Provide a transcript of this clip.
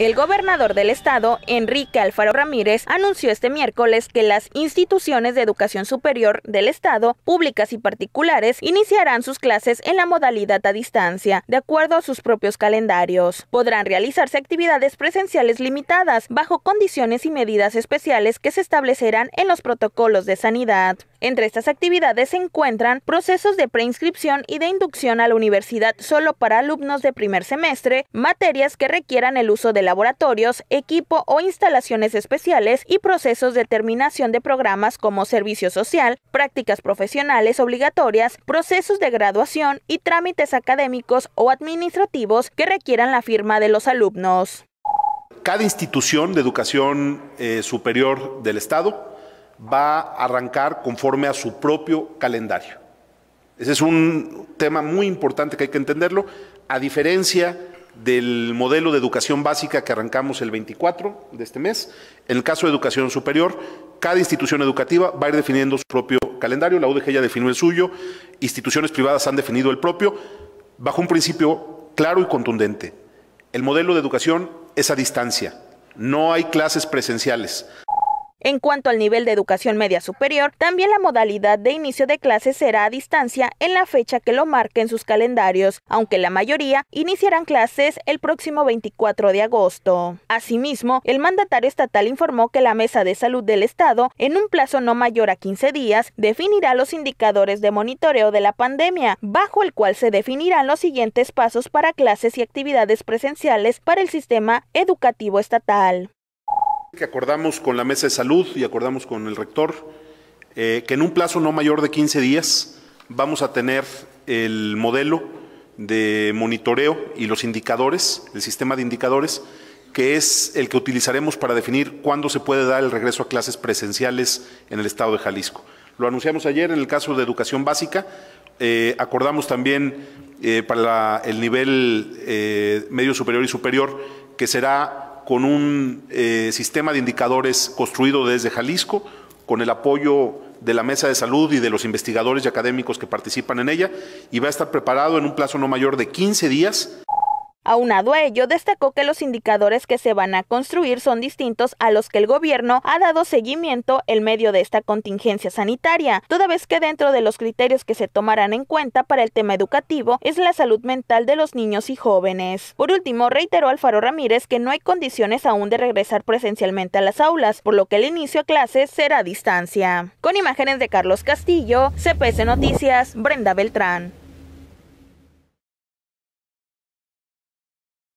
El gobernador del estado, Enrique Alfaro Ramírez, anunció este miércoles que las instituciones de educación superior del estado, públicas y particulares, iniciarán sus clases en la modalidad a distancia, de acuerdo a sus propios calendarios. Podrán realizarse actividades presenciales limitadas, bajo condiciones y medidas especiales que se establecerán en los protocolos de sanidad. Entre estas actividades se encuentran procesos de preinscripción y de inducción a la universidad solo para alumnos de primer semestre, materias que requieran el uso de la laboratorios, equipo o instalaciones especiales y procesos de terminación de programas como servicio social, prácticas profesionales obligatorias, procesos de graduación y trámites académicos o administrativos que requieran la firma de los alumnos. Cada institución de educación eh, superior del Estado va a arrancar conforme a su propio calendario. Ese es un tema muy importante que hay que entenderlo, a diferencia del modelo de educación básica que arrancamos el 24 de este mes. En el caso de educación superior, cada institución educativa va a ir definiendo su propio calendario, la UDG ya definió el suyo, instituciones privadas han definido el propio, bajo un principio claro y contundente. El modelo de educación es a distancia, no hay clases presenciales. En cuanto al nivel de educación media superior, también la modalidad de inicio de clases será a distancia en la fecha que lo marquen sus calendarios, aunque la mayoría iniciarán clases el próximo 24 de agosto. Asimismo, el mandatario estatal informó que la Mesa de Salud del Estado, en un plazo no mayor a 15 días, definirá los indicadores de monitoreo de la pandemia, bajo el cual se definirán los siguientes pasos para clases y actividades presenciales para el sistema educativo estatal. Que acordamos con la mesa de salud y acordamos con el rector eh, que en un plazo no mayor de 15 días vamos a tener el modelo de monitoreo y los indicadores, el sistema de indicadores, que es el que utilizaremos para definir cuándo se puede dar el regreso a clases presenciales en el estado de Jalisco. Lo anunciamos ayer en el caso de educación básica, eh, acordamos también eh, para el nivel medio superior y superior que será con un eh, sistema de indicadores construido desde Jalisco, con el apoyo de la Mesa de Salud y de los investigadores y académicos que participan en ella, y va a estar preparado en un plazo no mayor de 15 días. Aunado a ello, destacó que los indicadores que se van a construir son distintos a los que el gobierno ha dado seguimiento en medio de esta contingencia sanitaria, toda vez que dentro de los criterios que se tomarán en cuenta para el tema educativo es la salud mental de los niños y jóvenes. Por último, reiteró Alfaro Ramírez que no hay condiciones aún de regresar presencialmente a las aulas, por lo que el inicio a clases será a distancia. Con imágenes de Carlos Castillo, CPS Noticias, Brenda Beltrán.